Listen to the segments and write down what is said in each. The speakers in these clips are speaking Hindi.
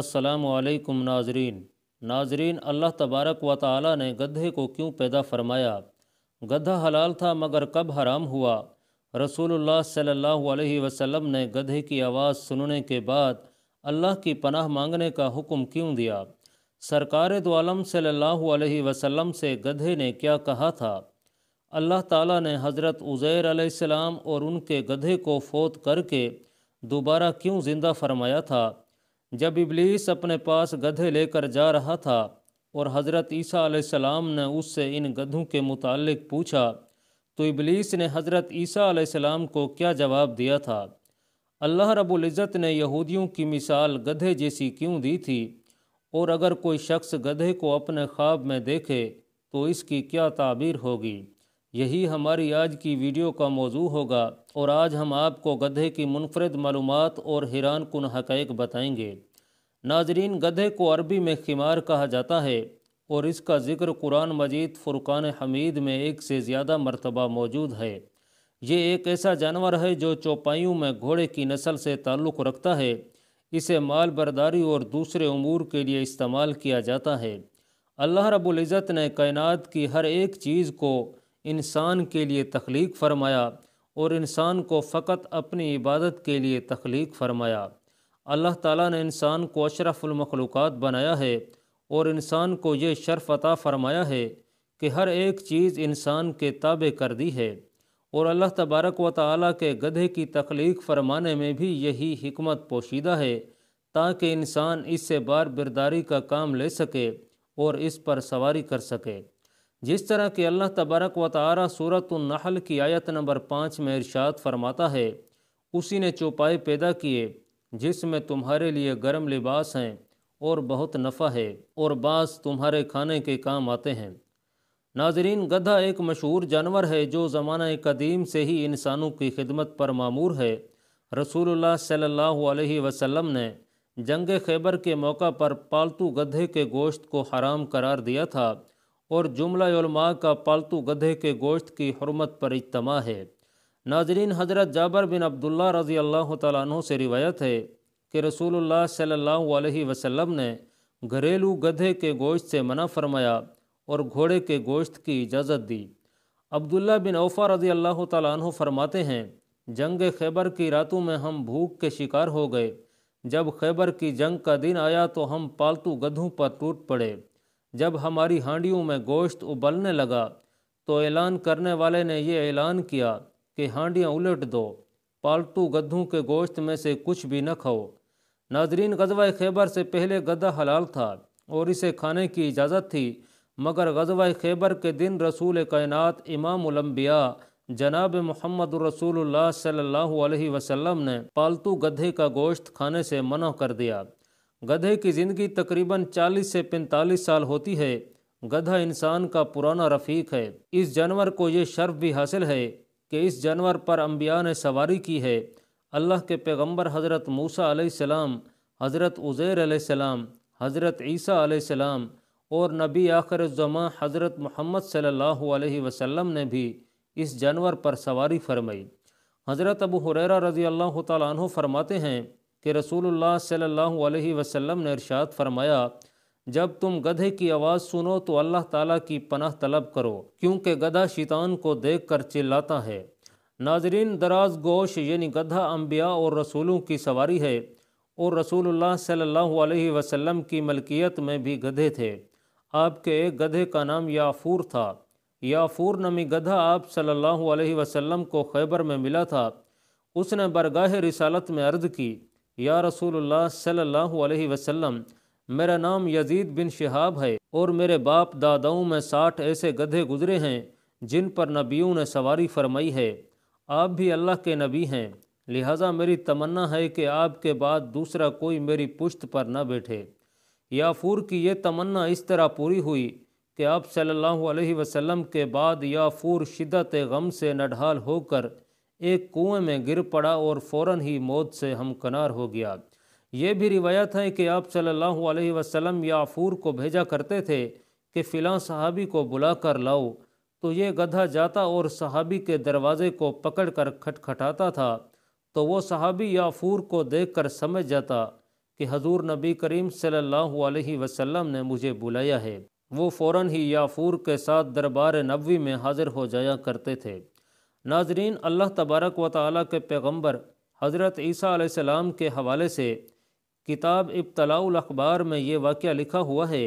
असलकम नाजरीन नाजरीन अल्लाह तबारक व ताली ने गधे को क्यों पैदा फरमाया गधा हलाल था मगर कब हराम हुआ रसूलुल्लाह सल्लल्लाहु अलैहि वसल्लम ने गधे की आवाज़ सुनने के बाद अल्लाह की पनाह मांगने का हुक्म क्यों दिया सरकार दोआलम सल्लल्लाहु अलैहि वसल्लम से गधे ने क्या कहा था अल्लाह ताला ने हज़रत उज़ैर अलैहिस्सलाम और उनके गधे को फोत करके दोबारा क्यों ज़िंदा फरमाया था जब इबलीस अपने पास गधे लेकर जा रहा था और हज़रत ईसा सलाम ने उससे इन गधों के मुतालिक पूछा तो इबलीस ने हज़रत ईसा आसमाम को क्या जवाब दिया था अल्लाह रबुल्ज़त ने यहूदियों की मिसाल गधे जैसी क्यों दी थी और अगर कोई शख्स गधे को अपने ख्वाब में देखे तो इसकी क्या ताबीर होगी यही हमारी आज की वीडियो का मौजू होगा और आज हम आपको गधे की मुनफरद मालूम और हैरान कन हक़ बताएँगे नाजरीन गधे को अरबी में खिमार कहा जाता है और इसका ज़िक्र कुरान मजीद फ़ुरक़ान हमीद में एक से ज़्यादा मरतबा मौजूद है ये एक ऐसा जानवर है जो चौपाइयों में घोड़े की नस्ल से ताल्लुक़ रखता है इसे माल बरदारी और दूसरे अमूर के लिए इस्तेमाल किया जाता है अल्लाह रबुल्ज़त ने कायनात की हर एक चीज़ को इंसान के लिए तख्लीक फ़रमाया और इंसान को फ़कत अपनी इबादत के लिए तख्लीक फ़रमाया अल्लाह ताला ने इंसान को अशरफुलमखलूक़ बनाया है और इंसान को ये शर्फ अता फ़रमाया है कि हर एक चीज़ इंसान के ताबे कर दी है और अल्लाह तबारक व ताली के गधे की तख्लीक फ़रमाने में भी यही हमत पोशीदा है ताकि इंसान इससे बार बिरदारी का काम ले सके और इस पर सवारी कर सके जिस तरह के अल्लाह तबरक व तारा सूरत नहल की आयत नंबर पाँच में इरशाद फरमाता है उसी ने चौपाए पैदा किए जिसमें तुम्हारे लिए गर्म लिबास हैं और बहुत नफ़ा है और बास तुम्हारे खाने के काम आते हैं नाजरीन गधा एक मशहूर जानवर है जो ज़माना कदीम से ही इंसानों की खिदमत पर मामूर है रसूलुल्लाह सल्लल्लाहु अलैहि वसल्लम ने जंग खैबर के मौका पर पालतू गधे के गोश्त को हराम करार दिया था और जुमला का पालतू गधे के गोश्त की हरमत पर इज्तम है नाजरीन हज़रत जाबर बिन अब्दुल्ला रज़ी अल्लाह तु से रिवायत है कि रसूलुल्लाह सल्लल्लाहु अलैहि वसल्लम ने घरेलू गधे के गोश्त से मना फरमाया और घोड़े के गोश्त की इजाज़त दी अब्दुल्ला बिन औफ़ा रज़ी अल्लाह तु फरमाते हैं जंग खैबर की रातों में हम भूख के शिकार हो गए जब खैबर की जंग का दिन आया तो हम पालतू गधों पर टूट पड़े जब हमारी हांडियों में गोश्त उबलने लगा तो ऐलान करने वाले ने यह ऐलान किया कि हांडियाँ उलट दो पालतू गधों के गोश्त में से कुछ भी न खाओ नाजरीन गजवा खैबर से पहले गधा हलाल था और इसे खाने की इजाज़त थी मगर गजवा खैबर के दिन रसूल कायनत इमामबिया जनाब मोहम्मद रसूल सल्ला अलैहि ने पालतू गधे का गोश्त खाने से मना कर दिया गधे की ज़िंदगी तकरीबन 40 से 45 साल होती है गधा इंसान का पुराना रफ़ीक है इस जानवर को ये शर्फ भी हासिल है कि इस जानवर पर अम्बिया ने सवारी की है अल्लाह के पैगम्बर हज़रत मूसा आसमाम हज़रत उज़ैर आसमाम हज़रत ईसा आसमाम और नबी आखिर ज़मा हज़रत मोहम्मद सल्ला वसम ने भी इस जानवर पर सवारी फरमाई हज़रत अबू हुरैरा रज़ी अल्लाह तु फरमाते हैं कि रसूलुल्लाह सल्लल्लाहु अलैहि ने इरशाद फरमाया जब तुम गधे की आवाज़ सुनो तो अल्लाह ताला की पनाह तलब करो क्योंकि गधा शैतान को देख कर चिल्लाता है नाजरीन दराज गोश यानी गधा अम्बिया और रसूलों की सवारी है और रसूलुल्लाह सल्लल्लाहु अलैहि की मलकियत में भी गधे थे आपके एक गधे का नाम याफूर था याफूर नमी गधा आप सल्लल्लाहु अलैहि को खैबर में मिला था उसने बरगाह रिसालत में अर्ज़ की या रसूल सल्लल्लाहु अलैहि वसल्लम मेरा नाम यजीद बिन शहाब है और मेरे बाप दादाओं में साठ ऐसे गधे गुजरे हैं जिन पर नबियों ने सवारी फरमाई है आप भी अल्लाह के नबी हैं लिहाजा मेरी तमन्ना है कि आपके बाद दूसरा कोई मेरी पुश्त पर न बैठे याफूर की ये तमन्ना इस तरह पूरी हुई कि आप सल्लल्लाहु अलैहि वसल्लम के बाद याफूर शिदत गम से नढ़ाल होकर एक कुएं में गिर पड़ा और फ़ौर ही मौत से हमकनार हो गया ये भी रिवायत है कि आप सल्लल्लाहु अलैहि वसल्लम याफूर को भेजा करते थे कि फ़िलहाल सहाबी को बुला कर लाओ तो ये गधा जाता और सहाबी के दरवाज़े को पकड़ कर खटखटाता था तो वो सहाबी याफूर को देख कर समझ जाता कि हजूर नबी करीम सल्लल्लाहु अलैहि वसल्लम ने मुझे बुलाया है वो फ़ौर ही याफूर के साथ दरबार नबवी में हाज़िर हो जाया करते थे नाजरीन अल्लाह तबारक व ताली के पैगम्बर हज़रत ईसा सलाम के हवाले से किताब इब्तलाउल अखबार में ये वाक़ लिखा हुआ है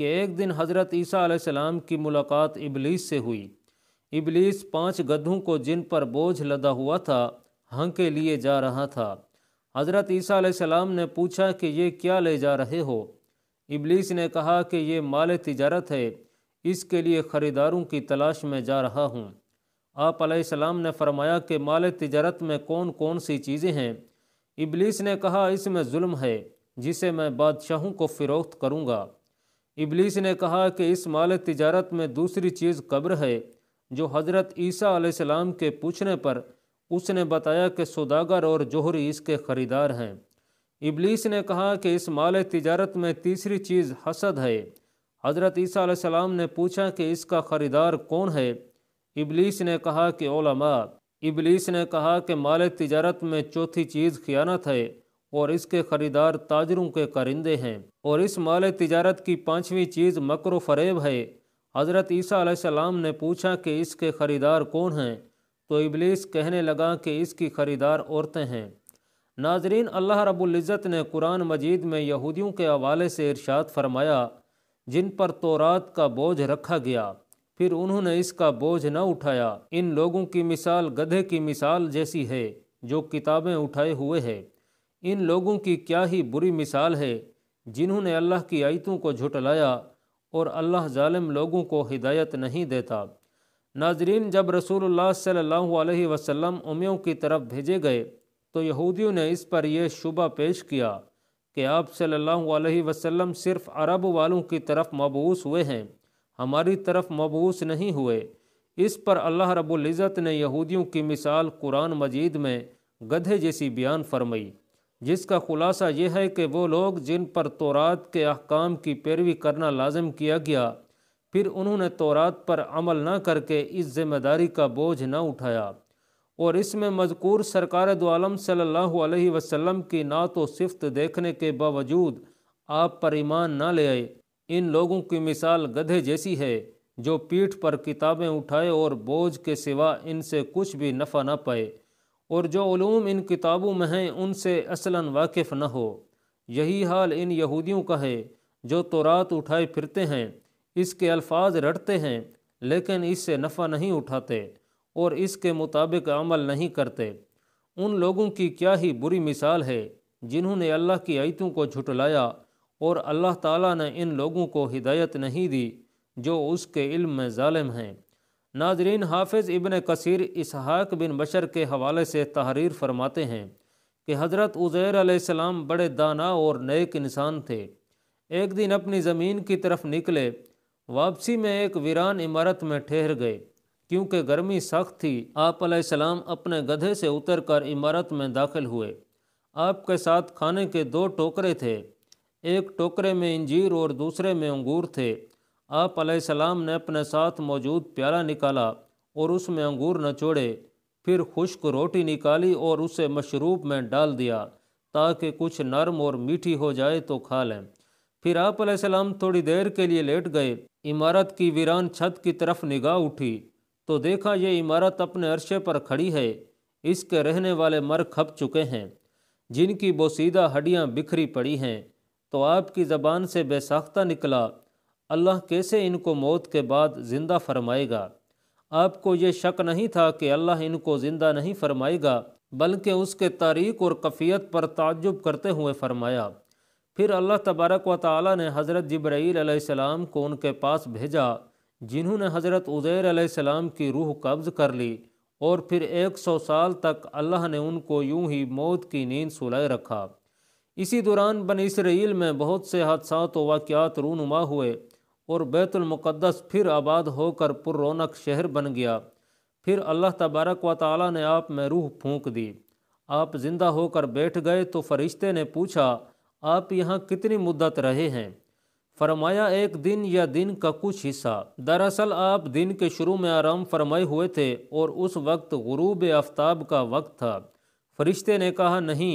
कि एक दिन हज़रत ईसा सलाम की मुलाकात इबलीस से हुई इबलीस पाँच गधों को जिन पर बोझ लदा हुआ था हंके लिए जा रहा था हज़रत ईसा सलाम ने पूछा कि ये क्या ले जा रहे हो इबलीस ने कहा कि ये माल तजारत है इसके लिए ख़रीदारों की तलाश में जा रहा हूँ आप सलाम ने फरमाया कि माल तिजारत में कौन कौन सी चीज़ें हैं इबलीस ने कहा इसमें जुल्म है जिसे मैं बादशाहों को फ़रोख्त करूँगा इबलीस ने कहा कि इस माल तिजारत में दूसरी चीज़ कब्र है जो हज़रत ईसा सलाम के पूछने पर उसने बताया कि सौदागर और जोहरी इसके ख़रीदार हैं इबलीस ने कहा कि इस माल तिजारत में तीसरी चीज़ हसद है हज़रत ईसा सलाम ने पूछा कि इसका ख़रीदार कौन है इबलीस ने कहा कि ओलमा इबलीस ने कहा कि माल तिजारत में चौथी चीज़ खियानत है और इसके ख़रीदार ताजरों के करिंदे हैं और इस माल तिजारत की पाँचवीं चीज़ मकर फरेब है हज़रत ईसा सलाम ने पूछा कि इसके ख़रीदार कौन हैं तो इबलीस कहने लगा कि इसकी ख़रीदार औरतें हैं नाजरीन अल्लाह रबुल्ज़त ने कुरान मजीद में यहूदियों के हवाले से इरशाद फरमाया जिन पर तोरात का बोझ रखा गया फिर उन्होंने इसका बोझ न उठाया इन लोगों की मिसाल गधे की मिसाल जैसी है जो किताबें उठाए हुए है इन लोगों की क्या ही बुरी मिसाल है जिन्होंने अल्लाह की आयतों को झुटलाया और अल्लाह जालिम लोगों को हिदायत नहीं देता नाजरीन जब रसूलुल्लाह सल्लल्लाहु अलैहि वसल्लम उमियों की तरफ भेजे गए तो यहूदियों ने इस पर यह शुबा पेश किया कि आप सल्लल्लाहु अलैहि वसल्लम सिर्फ़ अरब वालों की तरफ मबूस हुए हैं हमारी तरफ मबूस नहीं हुए इस पर अल्लाह रबुल्ज़त ने यहूदियों की मिसाल कुरान मजीद में गधे जैसी बयान फरमाई जिसका खुलासा यह है कि वो लोग जिन पर तोरात के अहकाम की पैरवी करना लाजम किया गया फिर उन्होंने तोरात पर अमल न करके इस जिम्मेदारी का बोझ ना उठाया और इसमें मजकूर सरकार दोआलम सल्लल्लाहु अलैहि वसल्लम की तो सिफत देखने के बावजूद आप पर ईमान ना ले आए इन लोगों की मिसाल गधे जैसी है जो पीठ पर किताबें उठाए और बोझ के सिवा इनसे कुछ भी नफ़ा न पाए और जो ूम इन किताबों में हैं उनसे असला वाकिफ़ न हो यही हाल इन यहूदियों का है जो तो रात उठाए फिरते हैं इसके अल्फाज रटते हैं लेकिन इससे नफ़ा नहीं उठाते और इसके मुताबिक अमल नहीं करते उन लोगों की क्या ही बुरी मिसाल है जिन्होंने अल्लाह की आयतों को झुटलाया और अल्लाह ताला ने इन लोगों को हिदायत नहीं दी जो उसके इल्म में ालम हैं नाजरीन हाफिज़ इबन कसर इसहाक बिन बशर के हवाले से तहरीर फरमाते हैं कि हज़रत उज़ैर आसमाम बड़े दाना और नेक इंसान थे एक दिन अपनी ज़मीन की तरफ निकले वापसी में एक वीरान इमारत में ठहर गए क्योंकि गर्मी सख्त थी आप सलाम अपने गधे से उतरकर इमारत में दाखिल हुए आपके साथ खाने के दो टोकरे थे एक टोकरे में इंजीर और दूसरे में अंगूर थे आप सलाम ने अपने साथ मौजूद प्याला निकाला और उसमें अंगूर नचोड़े फिर खुश्क रोटी निकाली और उसे मशरूब में डाल दिया ताकि कुछ नरम और मीठी हो जाए तो खा लें फिर आप सलाम थोड़ी देर के लिए लेट गए इमारत की वीरान छत की तरफ निगाह उठी तो देखा ये इमारत अपने अरशे पर खड़ी है इसके रहने वाले मर खप चुके हैं जिनकी बोसीदा हड्डियाँ बिखरी पड़ी हैं तो आपकी ज़बान से बेसाख्ता निकला अल्लाह कैसे इनको मौत के बाद ज़िंदा फरमाएगा आपको ये शक नहीं था कि अल्लाह इनको ज़िंदा नहीं फरमाएगा बल्कि उसके तारीख और कफ़ियत पर ताजुब करते हुए फरमाया फिर अल्लाह तबारक व ताली ने हज़रत जब्राईसम को उनके पास भेजा जिन्होंने हज़रत उज़ैर आलाम की रूह कब्ज़ कर ली और फिर एक सौ साल तक अल्लाह ने उनको यूं ही मौत की नींद सुलाए रखा इसी दौरान बन इसराइल में बहुत से हादसा व वाक़ात रूनुमा हुए और बैतुलमक़दस फिर आबाद होकर पुरौनक शहर बन गया फिर अल्लाह तबारक व ताली ने आप में रूह फूँक दी आप ज़िंदा होकर बैठ गए तो फरिश्ते ने पूछा आप यहाँ कितनी मुद्दत रहे हैं फरमाया एक दिन या दिन का कुछ हिस्सा दरअसल आप दिन के शुरू में आराम फरमाए हुए थे और उस वक्त गुरूब आफ्ताब का वक्त था फरिश्ते ने कहा नहीं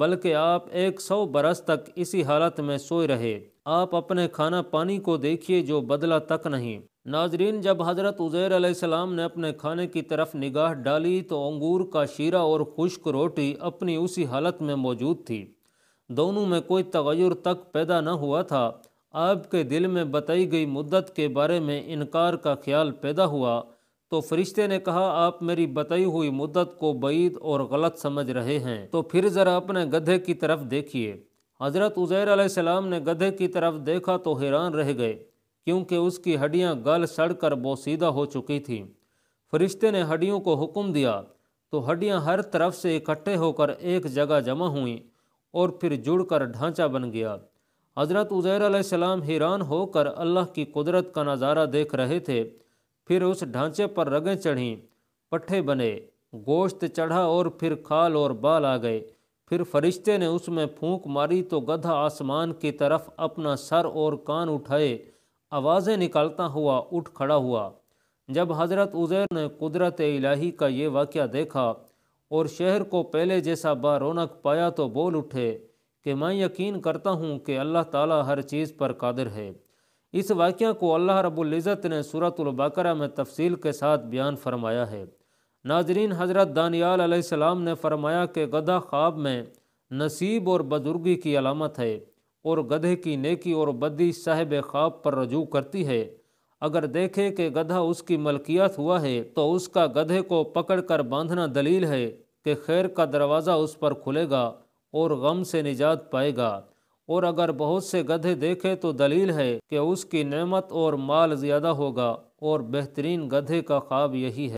बल्कि आप एक सौ बरस तक इसी हालत में सोए रहे आप अपने खाना पानी को देखिए जो बदला तक नहीं नाजरीन जब हज़रत उज़ैर आसमाम ने अपने खाने की तरफ निगाह डाली तो अंगूर का शीरा और खुश्क रोटी अपनी उसी हालत में मौजूद थी दोनों में कोई तगैर तक पैदा न हुआ था आपके दिल में बताई गई मुद्दत के बारे में इनकार का ख्याल पैदा हुआ तो फरिश्ते ने कहा आप मेरी बताई हुई मुद्दत को बईद और गलत समझ रहे हैं तो फिर ज़रा अपने गधे की तरफ देखिए हज़रत उज़ैर आसमाम ने गधे की तरफ देखा तो हैरान रह गए क्योंकि उसकी हड्डियाँ गल सड़ कर बोसीदा हो चुकी थीं फरिश्ते ने हड्डियों को हुक्म दिया तो हड्डियाँ हर तरफ से इकट्ठे होकर एक जगह जमा हुईं और फिर जुड़कर ढांचा बन गया हज़रत उज़ैर आसमाम हैरान होकर अल्लाह की कुदरत का नज़ारा देख रहे थे फिर उस ढांचे पर रगें चढ़ीं पट्ठे बने गोश्त चढ़ा और फिर खाल और बाल आ गए फिर फरिश्ते ने उसमें फूंक मारी तो गधा आसमान की तरफ अपना सर और कान उठाए आवाज़ें निकालता हुआ उठ खड़ा हुआ जब हज़रत उज़ैर ने कुदरत इलाही का ये वाक़ देखा और शहर को पहले जैसा रौनक पाया तो बोल उठे कि मैं यकीन करता हूँ कि अल्लाह ताला हर चीज़ पर कादिर है इस वाक़ को अल्लाह रबुल्ज़त ने सूरतबकर में तफसील के साथ बयान फरमाया है नाजरीन हज़रत दानियाल ने फरमाया कि गधा ख्वाब में नसीब और बजुर्गी की अलामत है और गधे की नेकी और बदी साहब ख्वाब पर रजू करती है अगर देखे कि गधा उसकी मलकियत हुआ है तो उसका गधे को पकड़ कर बांधना दलील है कि खैर का दरवाज़ा उस पर खुलेगा और गम से निजात पाएगा और अगर बहुत से गधे देखे तो दलील है कि उसकी नेमत और माल ज़्यादा होगा और बेहतरीन गधे का ख्वाब यही है